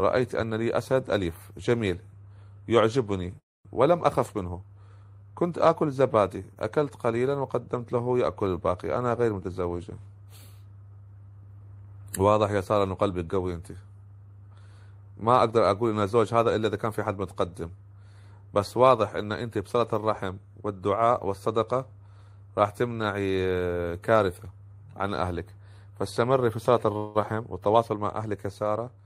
رأيت أن لي أسد أليف جميل يعجبني ولم أخف منه كنت آكل زبادي أكلت قليلا وقدمت له يأكل الباقي أنا غير متزوجة واضح يا سارة أنه قلبك قوي أنت ما أقدر أقول أن زوج هذا إلا إذا كان في حد متقدم بس واضح أن أنت بصلة الرحم والدعاء والصدقة راح تمنعي كارثة عن أهلك فاستمري في صلة الرحم والتواصل مع أهلك يا سارة